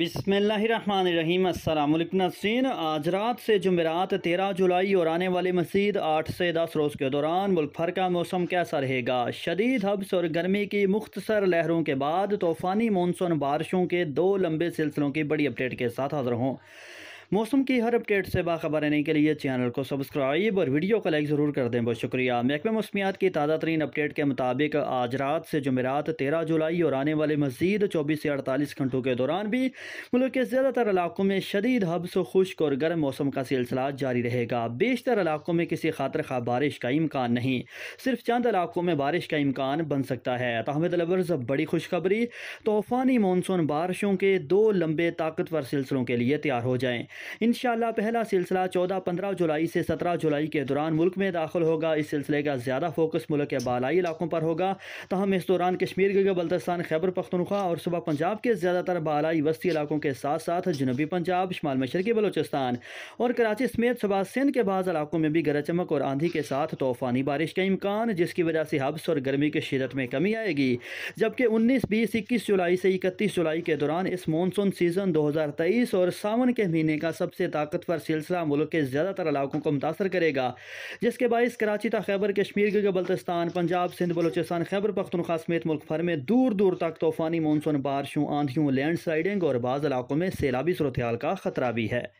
बिसमीम अल्लाम नाजीन आज रात से जुमेरात तेरह जुलाई और आने वाली मजीद आठ से दस रोज़ के दौरान मुल्क भर का मौसम कैसा रहेगा शदीद हब्स और गर्मी की मुख्तसर लहरों के बाद तूफ़ानी मानसून बारिशों के दो लंबे सिलसिलों की बड़ी अपडेट के साथ हाजिर हों मौसम की हर अपडेट से बाखबर रहने के लिए चैनल को सब्सक्राइब और वीडियो को लाइक ज़रूर कर दें बहुत शुक्रिया महकमे मौसमियात की ताज़ा तरीन अपडेट के मुताबिक आज रात से जुमेरात तेरह जुलाई और आने वाले मजीद चौबीस से अड़तालीस घंटों के दौरान भी मुल्क के ज़्यादातर इलाकों में शदीद हब्स खुश्क और गर्म मौसम का सिलसिला जारी रहेगा बेशतर इलाकों में किसी खातर खा बारिश का इम्कान नहीं सिर्फ चंद इलाकों में बारिश का इम्कान बन सकता है तहमद लवर्स बड़ी खुशखबरी तूफ़ानी मानसून बारिशों के दो लंबे ताकतवर सिलसिलों के लिए तैयार हो जाएँ इन पहला सिलसिला चौदह पंद्रह जुलाई से सत्रह जुलाई के दौरान मुल्क में दाखिल होगा इस सिलसिले का ज़्यादा फोकस मुल्क के बालई इलाकों पर होगा तहम इस दौरान कश्मीर के बल्तस्तान खैबर पख्तनख्वा और सुबह पंजाब के ज़्यादातर बालाई वस्ती इलाकों के साथ साथ जनूबी पंजाब शमाल मशरकी बलोचिस्तान और कराची समेत सुबह सिंध के बाद इलाकों में भी गरज चमक और आंधी के साथ तूफानी बारिश का इम्कान जिसकी वजह से हब्स और गर्मी की शिदत में कमी आएगी जबकि उन्नीस बीस इक्कीस जुलाई से इकतीस जुलाई के दौरान इस मानसून सीजन दो हज़ार तेईस और सावन के महीने का का सबसे ताकतवर सिलसिला मुल्क के ज़्यादातर इलाकों को मुतासर करेगा जिसके बायस कराची तक खैबर कश्मीर के बल्तिस्तान पंजाब सिंध बलोचिस्तान खैबर पख्तनखा समेत मुल्क भर में दूर दूर तक तूफ़ानी मानसून बारिशों आंधियों लैंड स्लाइडिंग और बाज़ इलाकों में सैलाबी सूरत का ख़तरा भी है